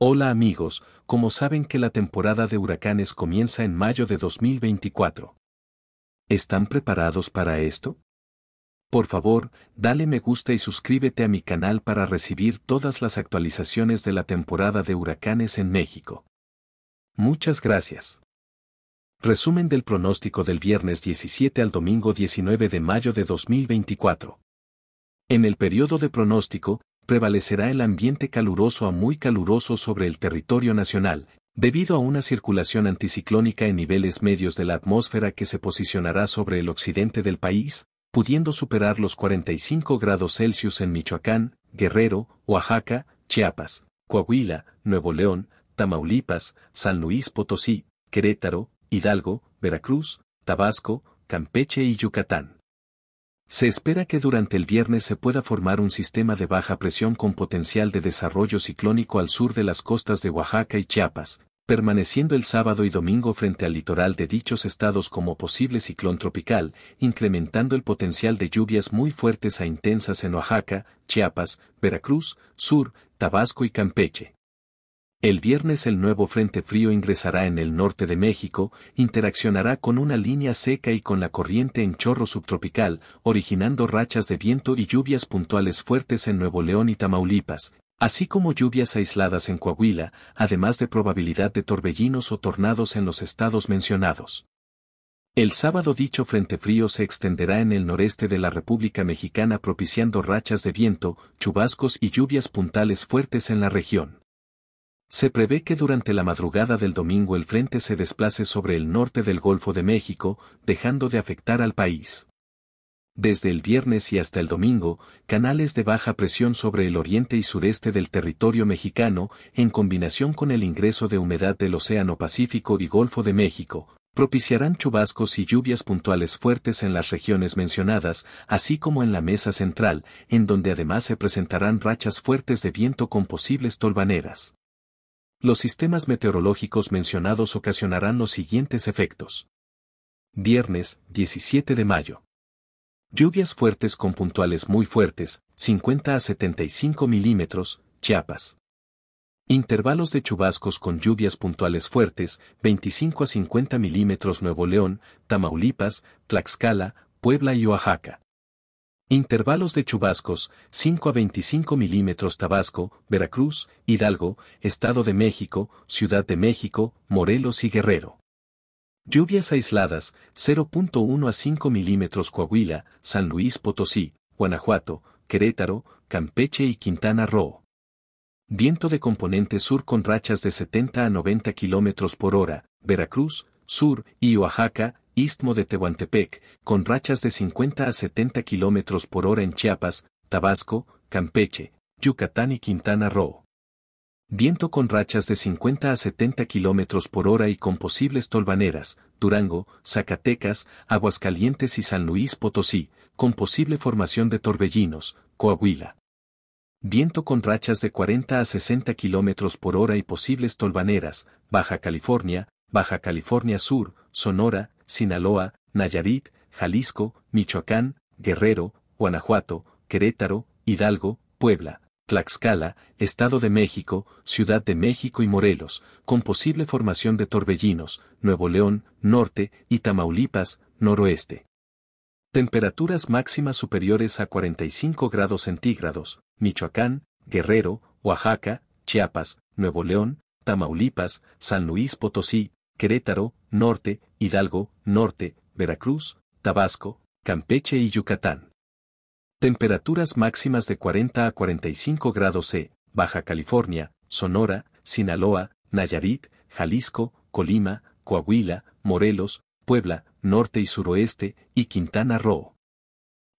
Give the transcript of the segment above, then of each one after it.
Hola amigos, como saben que la temporada de huracanes comienza en mayo de 2024. ¿Están preparados para esto? Por favor, dale me gusta y suscríbete a mi canal para recibir todas las actualizaciones de la temporada de huracanes en México. Muchas gracias. Resumen del pronóstico del viernes 17 al domingo 19 de mayo de 2024. En el periodo de pronóstico, prevalecerá el ambiente caluroso a muy caluroso sobre el territorio nacional, debido a una circulación anticiclónica en niveles medios de la atmósfera que se posicionará sobre el occidente del país, pudiendo superar los 45 grados Celsius en Michoacán, Guerrero, Oaxaca, Chiapas, Coahuila, Nuevo León, Tamaulipas, San Luis Potosí, Querétaro, Hidalgo, Veracruz, Tabasco, Campeche y Yucatán. Se espera que durante el viernes se pueda formar un sistema de baja presión con potencial de desarrollo ciclónico al sur de las costas de Oaxaca y Chiapas, permaneciendo el sábado y domingo frente al litoral de dichos estados como posible ciclón tropical, incrementando el potencial de lluvias muy fuertes a e intensas en Oaxaca, Chiapas, Veracruz, Sur, Tabasco y Campeche. El viernes el nuevo Frente Frío ingresará en el norte de México, interaccionará con una línea seca y con la corriente en chorro subtropical, originando rachas de viento y lluvias puntuales fuertes en Nuevo León y Tamaulipas, así como lluvias aisladas en Coahuila, además de probabilidad de torbellinos o tornados en los estados mencionados. El sábado dicho frente frío se extenderá en el noreste de la República Mexicana propiciando rachas de viento, chubascos y lluvias puntales fuertes en la región. Se prevé que durante la madrugada del domingo el frente se desplace sobre el norte del Golfo de México, dejando de afectar al país. Desde el viernes y hasta el domingo, canales de baja presión sobre el oriente y sureste del territorio mexicano, en combinación con el ingreso de humedad del Océano Pacífico y Golfo de México, propiciarán chubascos y lluvias puntuales fuertes en las regiones mencionadas, así como en la mesa central, en donde además se presentarán rachas fuertes de viento con posibles tolvaneras. Los sistemas meteorológicos mencionados ocasionarán los siguientes efectos. Viernes, 17 de mayo. Lluvias fuertes con puntuales muy fuertes, 50 a 75 milímetros, Chiapas. Intervalos de chubascos con lluvias puntuales fuertes, 25 a 50 milímetros Nuevo León, Tamaulipas, Tlaxcala, Puebla y Oaxaca. Intervalos de chubascos, 5 a 25 milímetros Tabasco, Veracruz, Hidalgo, Estado de México, Ciudad de México, Morelos y Guerrero. Lluvias aisladas, 0.1 a 5 milímetros Coahuila, San Luis Potosí, Guanajuato, Querétaro, Campeche y Quintana Roo. Viento de componente sur con rachas de 70 a 90 kilómetros por hora, Veracruz, Sur y Oaxaca, Istmo de Tehuantepec, con rachas de 50 a 70 km por hora en Chiapas, Tabasco, Campeche, Yucatán y Quintana Roo. Viento con rachas de 50 a 70 km por hora y con posibles tolvaneras, Durango, Zacatecas, Aguascalientes y San Luis Potosí, con posible formación de torbellinos, Coahuila. Viento con rachas de 40 a 60 km por hora y posibles tolvaneras, Baja California, Baja California Sur, Sonora, Sinaloa, Nayarit, Jalisco, Michoacán, Guerrero, Guanajuato, Querétaro, Hidalgo, Puebla, Tlaxcala, Estado de México, Ciudad de México y Morelos, con posible formación de torbellinos, Nuevo León, Norte, y Tamaulipas, Noroeste. Temperaturas máximas superiores a 45 grados centígrados, Michoacán, Guerrero, Oaxaca, Chiapas, Nuevo León, Tamaulipas, San Luis Potosí, Querétaro, Norte, Hidalgo, Norte, Veracruz, Tabasco, Campeche y Yucatán. Temperaturas máximas de 40 a 45 grados C, Baja California, Sonora, Sinaloa, Nayarit, Jalisco, Colima, Coahuila, Morelos, Puebla, Norte y Suroeste, y Quintana Roo.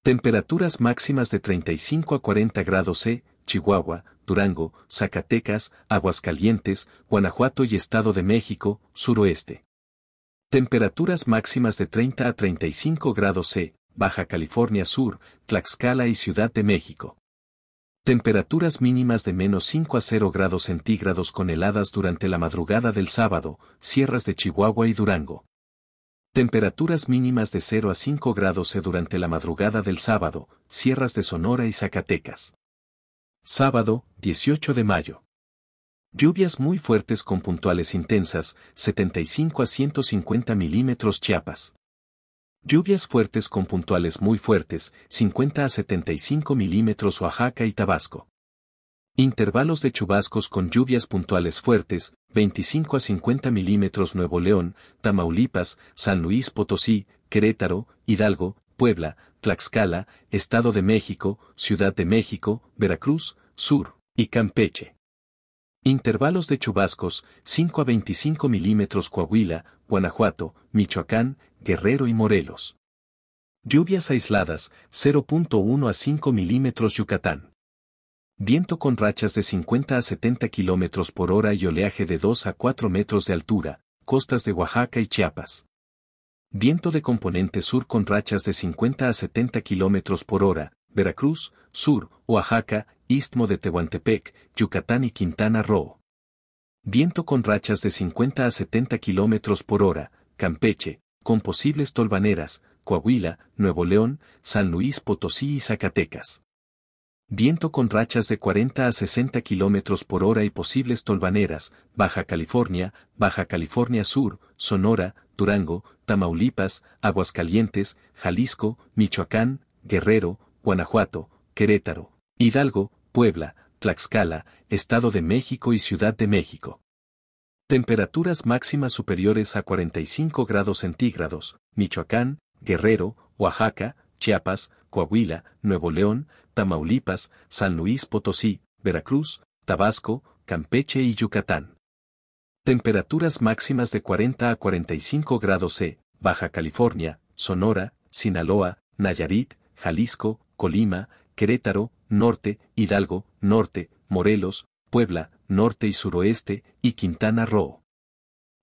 Temperaturas máximas de 35 a 40 grados C, Chihuahua, Durango, Zacatecas, Aguascalientes, Guanajuato y Estado de México, suroeste. Temperaturas máximas de 30 a 35 grados C, Baja California Sur, Tlaxcala y Ciudad de México. Temperaturas mínimas de menos 5 a 0 grados centígrados con heladas durante la madrugada del sábado, sierras de Chihuahua y Durango. Temperaturas mínimas de 0 a 5 grados C durante la madrugada del sábado, sierras de Sonora y Zacatecas. Sábado, 18 de mayo. Lluvias muy fuertes con puntuales intensas, 75 a 150 milímetros Chiapas. Lluvias fuertes con puntuales muy fuertes, 50 a 75 milímetros Oaxaca y Tabasco. Intervalos de chubascos con lluvias puntuales fuertes, 25 a 50 milímetros Nuevo León, Tamaulipas, San Luis Potosí, Querétaro, Hidalgo, Puebla, Tlaxcala, Estado de México, Ciudad de México, Veracruz, Sur y Campeche. Intervalos de chubascos 5 a 25 milímetros Coahuila, Guanajuato, Michoacán, Guerrero y Morelos. Lluvias aisladas 0.1 a 5 milímetros Yucatán. Viento con rachas de 50 a 70 kilómetros por hora y oleaje de 2 a 4 metros de altura, costas de Oaxaca y Chiapas. Viento de componente sur con rachas de 50 a 70 km por hora, Veracruz, Sur, Oaxaca, Istmo de Tehuantepec, Yucatán y Quintana Roo. Viento con rachas de 50 a 70 km por hora, Campeche, con posibles tolvaneras, Coahuila, Nuevo León, San Luis Potosí y Zacatecas. Viento con rachas de 40 a 60 km por hora y posibles tolvaneras, Baja California, Baja California Sur, Sonora, Durango, Tamaulipas, Aguascalientes, Jalisco, Michoacán, Guerrero, Guanajuato, Querétaro, Hidalgo, Puebla, Tlaxcala, Estado de México y Ciudad de México. Temperaturas máximas superiores a 45 grados centígrados, Michoacán, Guerrero, Oaxaca, Chiapas, Coahuila, Nuevo León, Tamaulipas, San Luis Potosí, Veracruz, Tabasco, Campeche y Yucatán. Temperaturas máximas de 40 a 45 grados C, Baja California, Sonora, Sinaloa, Nayarit, Jalisco, Colima, Querétaro, Norte, Hidalgo, Norte, Morelos, Puebla, Norte y Suroeste, y Quintana Roo.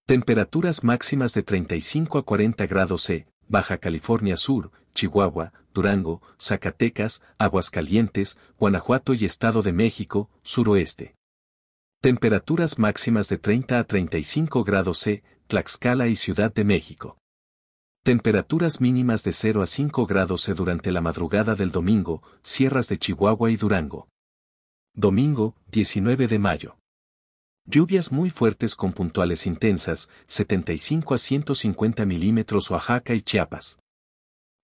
Temperaturas máximas de 35 a 40 grados C, Baja California Sur, Chihuahua, Durango, Zacatecas, Aguascalientes, Guanajuato y Estado de México, Suroeste. Temperaturas máximas de 30 a 35 grados C, Tlaxcala y Ciudad de México. Temperaturas mínimas de 0 a 5 grados C durante la madrugada del domingo, sierras de Chihuahua y Durango. Domingo, 19 de mayo. Lluvias muy fuertes con puntuales intensas, 75 a 150 milímetros Oaxaca y Chiapas.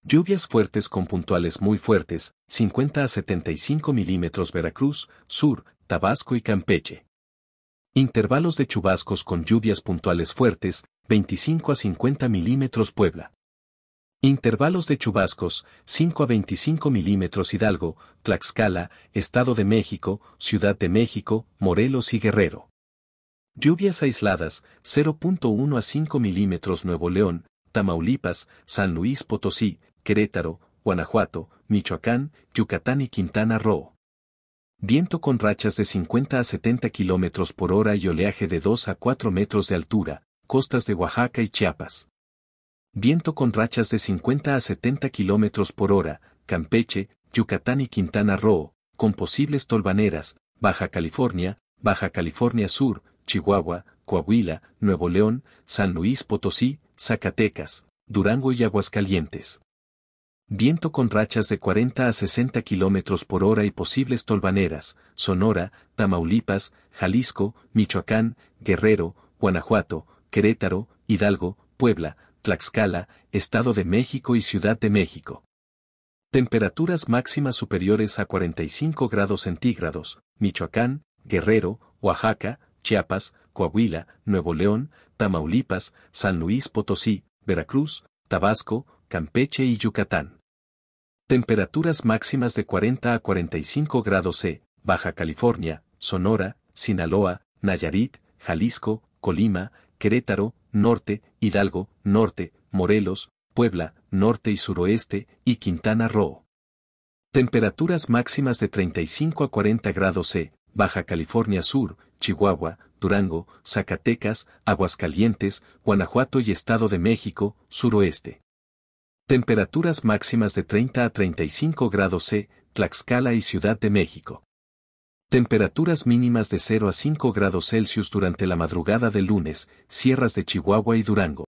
Lluvias fuertes con puntuales muy fuertes, 50 a 75 milímetros Veracruz, Sur, Tabasco y Campeche. Intervalos de chubascos con lluvias puntuales fuertes, 25 a 50 milímetros Puebla. Intervalos de chubascos, 5 a 25 milímetros Hidalgo, Tlaxcala, Estado de México, Ciudad de México, Morelos y Guerrero. Lluvias aisladas, 0.1 a 5 milímetros Nuevo León, Tamaulipas, San Luis Potosí, Querétaro, Guanajuato, Michoacán, Yucatán y Quintana Roo viento con rachas de 50 a 70 kilómetros por hora y oleaje de 2 a 4 metros de altura, costas de Oaxaca y Chiapas. Viento con rachas de 50 a 70 kilómetros por hora, Campeche, Yucatán y Quintana Roo, con posibles tolvaneras, Baja California, Baja California Sur, Chihuahua, Coahuila, Nuevo León, San Luis Potosí, Zacatecas, Durango y Aguascalientes. Viento con rachas de 40 a 60 kilómetros por hora y posibles tolvaneras, Sonora, Tamaulipas, Jalisco, Michoacán, Guerrero, Guanajuato, Querétaro, Hidalgo, Puebla, Tlaxcala, Estado de México y Ciudad de México. Temperaturas máximas superiores a 45 grados centígrados, Michoacán, Guerrero, Oaxaca, Chiapas, Coahuila, Nuevo León, Tamaulipas, San Luis Potosí, Veracruz, Tabasco, Campeche y Yucatán. Temperaturas máximas de 40 a 45 grados C, Baja California, Sonora, Sinaloa, Nayarit, Jalisco, Colima, Querétaro, Norte, Hidalgo, Norte, Morelos, Puebla, Norte y Suroeste, y Quintana Roo. Temperaturas máximas de 35 a 40 grados C, Baja California Sur, Chihuahua, Durango, Zacatecas, Aguascalientes, Guanajuato y Estado de México, Suroeste. Temperaturas máximas de 30 a 35 grados C, Tlaxcala y Ciudad de México. Temperaturas mínimas de 0 a 5 grados Celsius durante la madrugada de lunes, sierras de Chihuahua y Durango.